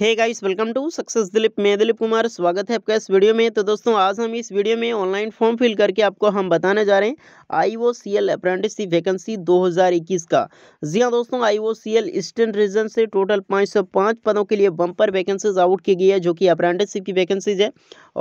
hey guys welcome to success Dilip मैं दिलीप कुमार स्वागत है आपका इस वीडियो में तो दोस्तों आज हम इस वीडियो में ऑनलाइन फॉर्म फिल करके आपको हम बताने जा रहे हैं I O C L apprenticeship vacancy 2021 का जी हाँ दोस्तों I O C L eastern region से टोटल 505 पदों के लिए बम्पर वैकेंसीज आउट की गई है जो कि अप्रेंटिसशिप की वैकेंसीज है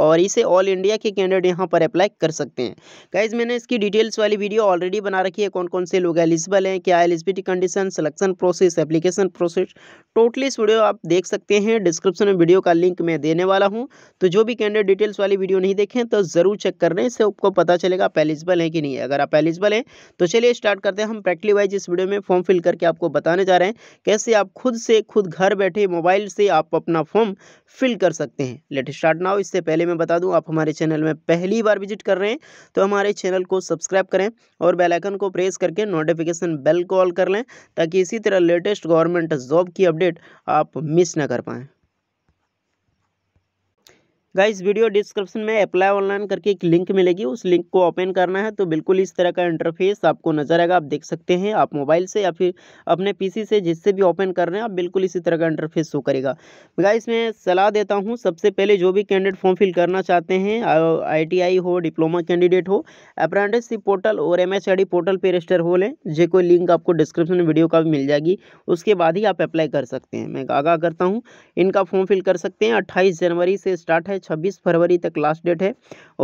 और इसे ऑल इंडिया के कैंडिडेट यहाँ पर अप्लाई कर सकते हैं गाइज मैंने इसकी डिटेल्स वाली वीडियो ऑलरेडी बना रखी है कौन कौन से लोग एलिजिबल हैं क्या eligibility condition selection process application process totally इस वीडियो आप देख सकते हैं हैं डिस्क्रिप्शन में वीडियो का लिंक मैं देने वाला हूँ तो जो भी कैंडिडेट डिटेल्स वाली वीडियो नहीं देखें तो ज़रूर चेक कर रहे इससे आपको पता चलेगा आप एलिजिबल हैं कि नहीं अगर आप एलिजिबल हैं तो चलिए स्टार्ट करते हैं हम प्रैक्टिकली वाइज इस वीडियो में फॉर्म फिल करके आपको बताने जा रहे हैं कैसे आप खुद से खुद घर बैठे मोबाइल से आप अपना फॉर्म फिल कर सकते हैं लेट स्टार्ट ना हो इससे पहले मैं बता दूँ आप हमारे चैनल में पहली बार विजिट कर रहे हैं तो हमारे चैनल को सब्सक्राइब करें और बेलाइकन को प्रेस करके नोटिफिकेशन बेल को ऑल कर लें ताकि इसी तरह लेटेस्ट गवर्नमेंट जॉब की अपडेट आप मिस ना कर पाए गाइस वीडियो डिस्क्रिप्शन में अप्लाई ऑनलाइन करके एक लिंक मिलेगी उस लिंक को ओपन करना है तो बिल्कुल इस तरह का इंटरफेस आपको नजर आएगा आप देख सकते हैं आप मोबाइल से या फिर अपने पीसी से जिससे भी ओपन कर रहे हैं आप बिल्कुल इसी तरह का इंटरफेस शो करेगा गाइस मैं सलाह देता हूँ सबसे पहले जो भी कैंडिडेट फॉर्म फिल करना चाहते हैं आई हो डिप्लोमा कैंडिडेट हो अप्रेंटिसशिप पोर्टल और एम पोर्टल पर रजिस्टर हो लें जे कोई लिंक आपको डिस्क्रिप्शन में वीडियो का भी मिल जाएगी उसके बाद ही आप अप्लाई कर सकते हैं मैं आगाह करता हूँ इनका फॉर्म फिल कर सकते हैं अट्ठाईस जनवरी से स्टार्ट है 26 फरवरी तक लास्ट डेट है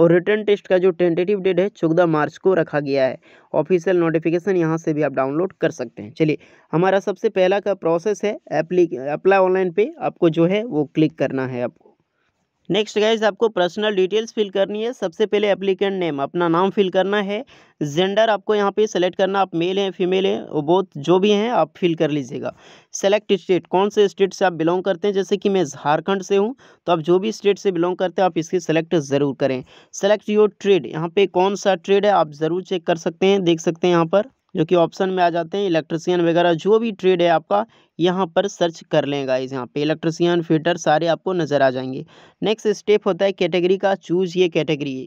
और रिटर्न टेस्ट का जो टेंटेटिव डेट है चौदह मार्च को रखा गया है ऑफिशियल नोटिफिकेशन यहाँ से भी आप डाउनलोड कर सकते हैं चलिए हमारा सबसे पहला का प्रोसेस है अप्लाई ऑनलाइन पे आपको जो है वो क्लिक करना है आपको नेक्स्ट गाइज आपको पर्सनल डिटेल्स फिल करनी है सबसे पहले एप्लीकेंट नेम अपना नाम फिल करना है जेंडर आपको यहाँ पे सेलेक्ट करना आप मेल हैं फीमेल हैं वो बहुत जो भी हैं आप फिल कर लीजिएगा सेलेक्ट स्टेट कौन से स्टेट से आप बिलोंग करते हैं जैसे कि मैं झारखंड से हूँ तो आप जो भी स्टेट से बिलोंग करते हैं आप इसकी सेलेक्ट ज़रूर करें सेलेक्ट योर ट्रेड यहाँ पर कौन सा ट्रेड है आप ज़रूर चेक कर सकते हैं देख सकते हैं यहाँ पर जो कि ऑप्शन में आ जाते हैं इलेक्ट्रिसियन वगैरह जो भी ट्रेड है आपका यहाँ पर सर्च कर लें गाइज यहाँ पे इलेक्ट्रिसियन फिटर सारे आपको नज़र आ जाएंगे नेक्स्ट स्टेप होता है कैटेगरी का चूज़ ये कैटेगरी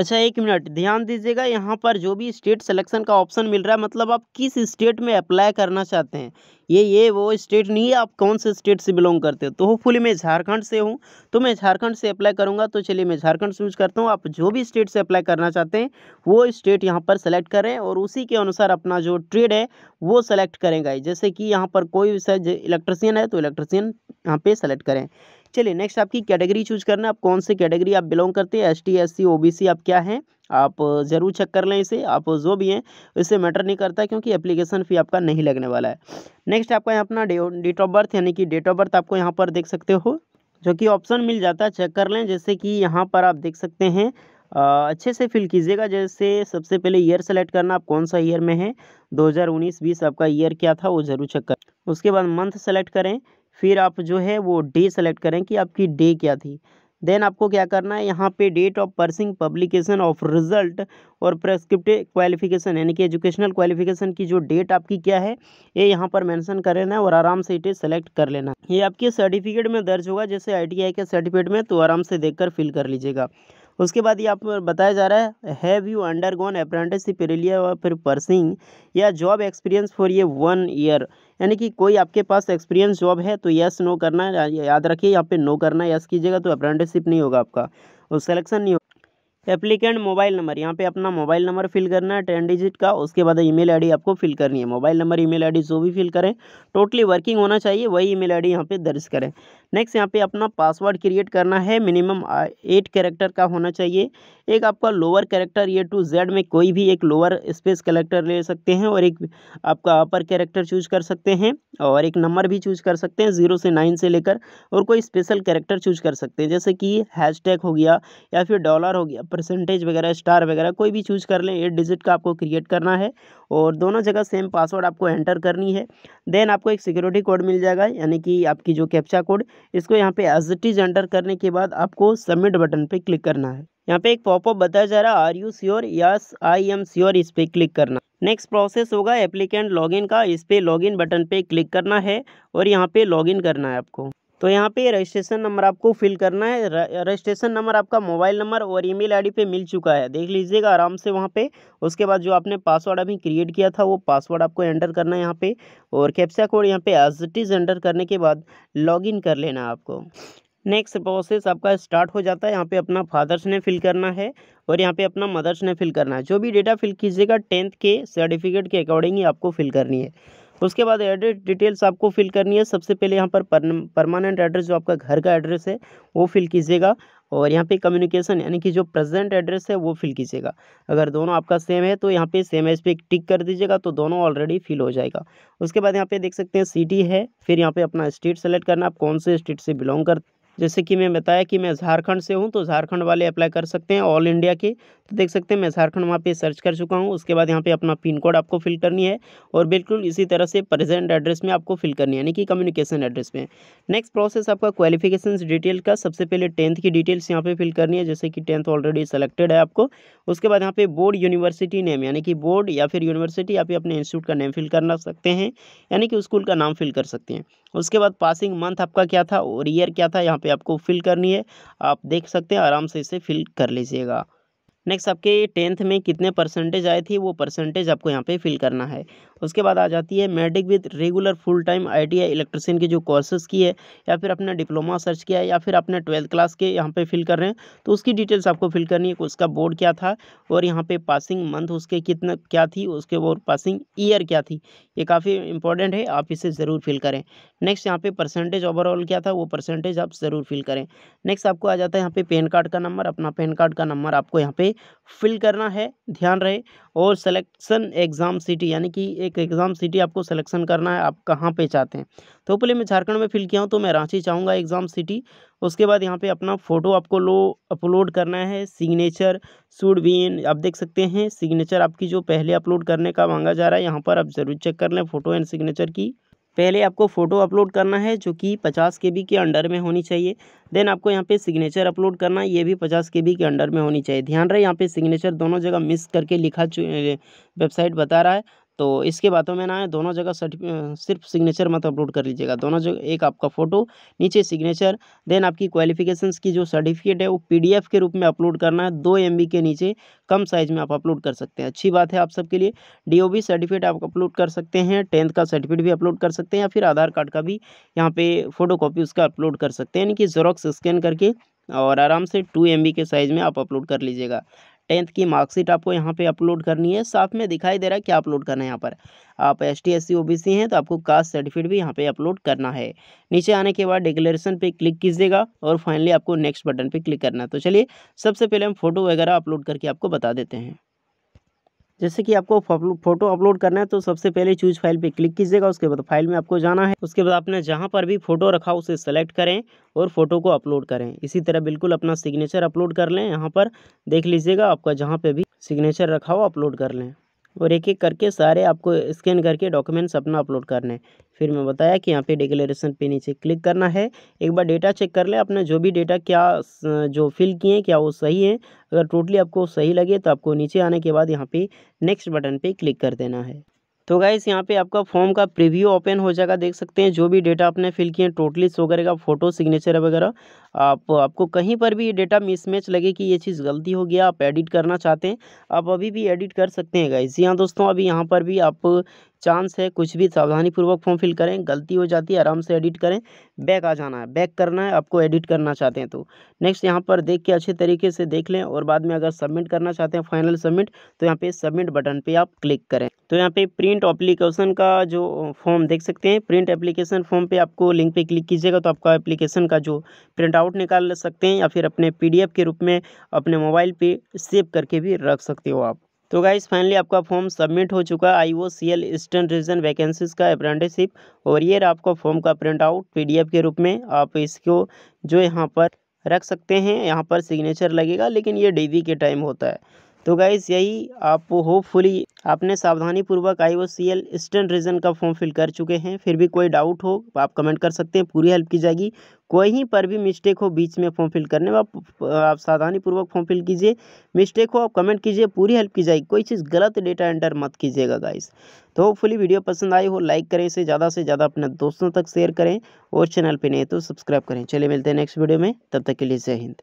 अच्छा एक मिनट ध्यान दीजिएगा यहाँ पर जो भी स्टेट सिलेक्शन का ऑप्शन मिल रहा है मतलब आप किस स्टेट में अप्लाई करना चाहते हैं ये ये वो स्टेट नहीं है आप कौन से स्टेट से बिलोंग करते हो तो होपफुली मैं झारखंड से हूँ तो मैं झारखंड से अप्लाई करूँगा तो चलिए मैं झारखंड से यूज़ करता हूँ आप जो भी स्टेट से अप्लाई करना चाहते हैं वो स्टेट यहाँ पर सेलेक्ट करें और उसी के अनुसार अपना जो ट्रेड है वो सेलेक्ट करेंगे जैसे कि यहाँ पर कोई इलेक्ट्रिसियन है तो इलेक्ट्रिसियन यहाँ पर सेलेक्ट करें चलिए नेक्स्ट आपकी कैटेगरी चूज करना आप कौन से कैटेगरी आप बिलोंग करते हैं S T S C O B C आप क्या हैं आप ज़रूर चेक कर लें इसे आप जो भी हैं इससे मैटर नहीं करता क्योंकि एप्लीकेशन फ़ी आपका नहीं लगने वाला है नेक्स्ट आपका यहाँ अपना डेट ऑफ बर्थ यानी कि डेट ऑफ बर्थ आपको यहाँ पर देख सकते हो जो कि ऑप्शन मिल जाता है चेक कर लें जैसे कि यहाँ पर आप देख सकते हैं अच्छे से फिल कीजिएगा जैसे सबसे पहले ईयर सेलेक्ट करना आप कौन सा ईयर में है 2019 बीस आपका ईयर क्या था वो ज़रूर चेक कर उसके बाद मंथ सेलेक्ट करें फिर आप जो है वो डे सेलेक्ट करें कि आपकी डे क्या थी देन आपको क्या करना है यहाँ पे date of passing publication of result और प्रेस्क्रिप्टिव क्वालिफिकेशन यानी कि एजुकेशनल क्वालिफिकेशन की जो डेट आपकी क्या है ये यहाँ पर मेंशन कर लेना है और आराम से इटे सेलेक्ट कर लेना ये आपके सर्टिफिकेट में दर्ज होगा जैसे आई के सर्टिफिकेट में तो आराम से देखकर फिल कर लीजिएगा उसके बाद ये आप बताया जा रहा है have you undergone apprenticeship रिलिया और फिर परसिंग या जॉब एक्सपीरियंस फॉर ये वन ईयर यानी कि कोई आपके पास एक्सपीरियंस जॉब है तो यस नो करना है याद रखिए यहाँ पे नो करना यस कीजिएगा तो अप्रेंटिसशिप नहीं होगा आपका और सेलेक्शन नहीं होगा एप्लीकेंट मोबाइल नंबर यहाँ पे अपना मोबाइल नंबर फिल करना है टेन डिजिट का उसके बाद ईमेल आईडी आपको फिल करनी है मोबाइल नंबर ईमेल आईडी जो भी फिल करें टोटली वर्किंग होना चाहिए वही ईमेल आईडी यहाँ पे दर्ज करें नेक्स्ट यहाँ पे अपना पासवर्ड क्रिएट करना है मिनिमम एट कैरेक्टर का होना चाहिए एक आपका lower character A to Z में कोई भी एक लोअर स्पेस कैरेक्टर ले सकते हैं और एक आपका अपर करेक्टर चूज कर सकते हैं और एक नंबर भी चूज कर सकते हैं ज़ीरो से नाइन से लेकर और कोई स्पेशल कैरेक्टर चूज कर सकते हैं जैसे कि हैश हो गया या फिर डॉलर हो गया परसेंटेज वगैरह स्टार वगैरह कोई भी चूज़ कर लें एट डिजिट का आपको क्रिएट करना है और दोनों जगह सेम पासवर्ड आपको एंटर करनी है देन आपको एक सिक्योरिटी कोड मिल जाएगा यानी कि आपकी जो कैप्चा कोड इसको यहाँ पे एज इट इज एंटर करने के बाद आपको सबमिट बटन पर क्लिक करना है यहाँ पे एक पॉपअप बताया जा रहा है are you sure yes I am sure इस पर क्लिक करना नेक्स्ट प्रोसेस होगा एप्लीकेंट लॉगिन का इस पर लॉगिन बटन पे क्लिक करना है और यहाँ पे लॉगिन करना है आपको तो यहाँ पे रजिस्ट्रेशन नंबर आपको फिल करना है रजिस्ट्रेशन नंबर आपका मोबाइल नंबर और ईमेल आईडी पे मिल चुका है देख लीजिएगा आराम से वहाँ पे उसके बाद जो आपने पासवर्ड अभी क्रिएट किया था वो पासवर्ड आपको एंटर करना है यहाँ पे और कैप्सा कोड यहाँ पे एज इट इज़ एंटर करने के बाद लॉगिन कर लेना आपको नेक्स्ट प्रोसेस आपका स्टार्ट हो जाता है यहाँ पे अपना फादर्स ने फिल करना है और यहाँ पे अपना मदर्स ने फिल करना है जो भी डेटा फिल कीजिएगा टेंथ के सर्टिफिकेट के अकॉर्डिंग ही आपको फिल करनी है उसके बाद एड्रेस डिटेल्स आपको फिल करनी है सबसे पहले यहाँ पर परमानेंट एड्रेस जो आपका घर का एड्रेस है वो फिल कीजिएगा और यहाँ पे कम्युनिकेशन यानी कि जो प्रेजेंट एड्रेस है वो फिल कीजिएगा अगर दोनों आपका सेम है तो यहाँ पे सेम है इस पर टिक कर दीजिएगा तो दोनों ऑलरेडी फिल हो जाएगा उसके बाद यहाँ पे देख सकते हैं सिटी है फिर यहाँ पे अपना स्टेट सेलेक्ट करना आप कौन से स्टेट से बिलोंग कर जैसे कि मैं बताया कि मैं झारखंड से हूँ तो झारखंड वाले अप्लाई कर सकते हैं ऑल इंडिया के तो देख सकते हैं मैं झारखंड वहाँ पे सर्च कर चुका हूँ उसके बाद यहाँ पे अपना पिन कोड आपको फिल करनी है और बिल्कुल इसी तरह से प्रेजेंट एड्रेस में आपको फिल करनी है यानी कि कम्युनिकेशन एड्रेस में नेक्स्ट प्रोसेस आपका क्वालिफिकेशन डिटेल का सबसे पहले टेंथ की डिटेल्स यहाँ पर फिल करनी है जैसे कि टेंथ ऑलरेडी सेलेक्टेड है आपको उसके बाद यहाँ पे बोर्ड यूनिवर्सिटी नेम यानी कि बोर्ड या फिर यूनिवर्सिटी या फिर अपने इंस्टीट्यूट का नेम फिल करना सकते हैं यानी कि स्कूल का नाम फिल कर सकते हैं उसके बाद पासिंग मंथ आपका क्या था और ईयर क्या था यहाँ पे आपको फिल करनी है आप देख सकते हैं आराम से इसे फिल कर लीजिएगा नेक्स्ट आपके टेंथ में कितने परसेंटेज आए थे वो परसेंटेज आपको यहाँ पे फिल करना है उसके बाद आ जाती है matric with regular full time ITI electrician की जो कोर्सेज की है या फिर अपने डिप्लोमा सर्च किया है या फिर अपने ट्वेल्थ क्लास के यहाँ पे फिल कर रहे हैं तो उसकी डिटेल्स आपको फिल करनी है उसका बोर्ड क्या था और यहाँ पर पासिंग मंथ उसके कितना क्या थी उसके और पासिंग ईयर क्या थी ये काफ़ी इंपॉर्टेंट है आप इसे ज़रूर फिल करें नेक्स्ट यहाँ पर परसेंटेज ओवरऑल क्या था वो परसेंटेज आप ज़रूर फिल करें नेक्स्ट आपको आ जाता है यहाँ पे पैन कार्ड का नंबर अपना पैन कार्ड का नंबर आपको यहाँ पर फिल करना है ध्यान रहे और सिलेक्शन एग्ज़ाम सिटी यानी कि एक एग्ज़ाम सिटी आपको सिलेक्शन करना है आप कहाँ पे चाहते हैं तो पहले मैं झारखंड में फिल किया हूँ तो मैं रांची चाहूँगा एग्ज़ाम सिटी उसके बाद यहाँ पे अपना फ़ोटो आपको लो अपलोड करना है सिग्नेचर सूड भी इन आप देख सकते हैं सिग्नेचर आपकी जो पहले अपलोड करने का मांगा जा रहा है यहाँ पर आप ज़रूर चेक कर लें फ़ोटो एंड सिग्नेचर की पहले आपको फ़ोटो अपलोड करना है जो कि पचास के बी के अंडर में होनी चाहिए देन आपको यहाँ पे सिग्नेचर अपलोड करना है ये भी पचास के बी के अंडर में होनी चाहिए ध्यान रहे यहाँ पे सिग्नेचर दोनों जगह मिस करके लिखा वेबसाइट बता रहा है तो इसके बाद में ना है दोनों जगह सिर्फ सिग्नेचर मत अपलोड कर लीजिएगा दोनों जगह एक आपका फ़ोटो नीचे सिग्नेचर देन आपकी क्वालिफिकेशंस की जो सर्टिफिकेट है वो पीडीएफ के रूप में अपलोड करना है दो एमबी के नीचे कम साइज़ में आप अपलोड कर सकते हैं अच्छी बात है आप सबके लिए डीओबी सर्टिफिकेट आप अपलोड कर सकते हैं टेंथ का सर्टिफिकेट भी अपलोड कर सकते हैं या फिर आधार कार्ड का भी यहाँ पे फोटो कॉपी उसका अपलोड कर सकते हैं यानी कि जोरोक्स स्कैन करके और आराम से टू एम के साइज़ में आप अपलोड कर लीजिएगा टेंथ की मार्कशीट आपको यहाँ पे अपलोड करनी है साथ में दिखाई दे रहा है क्या अपलोड करना है यहाँ पर आप S T S C O B C हैं तो आपको कास्ट सर्टिफिकेट भी यहाँ पे अपलोड करना है नीचे आने के बाद डिक्लेरेशन पे क्लिक कीजिएगा और फाइनली आपको नेक्स्ट बटन पे क्लिक करना है तो चलिए सबसे पहले हम फोटो वगैरह अपलोड करके आपको बता देते हैं जैसे कि आपको फोटो अपलोड करना है तो सबसे पहले चूज फाइल पे क्लिक कीजिएगा उसके बाद फाइल में आपको जाना है उसके बाद आपने जहाँ पर भी फोटो रखा उसे सेलेक्ट करें और फोटो को अपलोड करें इसी तरह बिल्कुल अपना सिग्नेचर अपलोड कर लें यहाँ पर देख लीजिएगा आपका जहाँ पर भी सिग्नेचर रखा हो अपलोड कर लें और एक एक करके सारे आपको स्कैन करके डॉक्यूमेंट्स अपना अपलोड करने हैं फिर मैं बताया कि यहाँ पे डिक्लेरेशन पे नीचे क्लिक करना है एक बार डेटा चेक कर ले आपने जो भी डेटा क्या जो फिल किए हैं क्या वो सही है अगर टोटली आपको सही लगे तो आपको नीचे आने के बाद यहाँ पे नेक्स्ट बटन पे क्लिक कर देना है तो गाइस यहाँ पे आपका फॉर्म का प्रीव्यू ओपन हो जाएगा देख सकते हैं जो भी डेटा आपने फिल किए हैं टोटली शो करेगा फोटो सिग्नेचर वगैरह आप आपको कहीं पर भी डेटा मिसमैच लगे कि ये चीज़ गलती हो गया आप एडिट करना चाहते हैं आप अभी भी एडिट कर सकते हैं गाइस यहाँ दोस्तों अभी यहाँ पर भी आप चांस है कुछ भी सावधानीपूर्वक फॉर्म फिल करें गलती हो जाती है आराम से एडिट करें बैक आ जाना है बैक करना है आपको एडिट करना चाहते हैं तो नेक्स्ट यहाँ पर देख के अच्छे तरीके से देख लें और बाद में अगर सबमिट करना चाहते हैं फाइनल सबमिट तो यहाँ पे सबमिट बटन पे आप क्लिक करें तो यहाँ पे प्रिंट अप्लीकेशन का जो फॉर्म देख सकते हैं प्रिंट एप्लीकेशन फॉर्म पे आपको लिंक पे क्लिक कीजिएगा तो आपका एप्लीकेशन का जो प्रिंट आउट निकाल सकते हैं या फिर अपने पीडीएफ के रूप में अपने मोबाइल पे सेव करके भी रख सकते हो आप तो गाइज फाइनली आपका फॉर्म सबमिट हो चुका है I O C L eastern region vacancies का अप्रेंटिसिप और ये आपका फॉर्म का प्रिंट आउट एफ के रूप में आप इसको जो यहाँ पर रख सकते हैं यहाँ पर सिग्नेचर लगेगा लेकिन ये डेवी के टाइम होता है तो गाइज़ यही आप होपफुली आपने सावधानी पूर्वक I O C L eastern region का फॉर्म फिल कर चुके हैं फिर भी कोई डाउट हो आप कमेंट कर सकते हैं पूरी हेल्प की जाएगी कोई पर भी मिस्टेक हो बीच में फॉर्म फिल करने में आप सावधानी सावधानीपूर्वक फॉर्म फिल कीजिए मिस्टेक हो आप कमेंट कीजिए पूरी हेल्प की जाएगी कोई चीज़ गलत डेटा एंटर मत कीजिएगा गाइज तो होपफुली वीडियो पसंद आई हो लाइक करें इसे ज़्यादा से ज़्यादा अपने दोस्तों तक शेयर करें और चैनल पर नहीं तो सब्सक्राइब करें चलिए मिलते हैं नेक्स्ट वीडियो में तब तक के लिए जय हिंद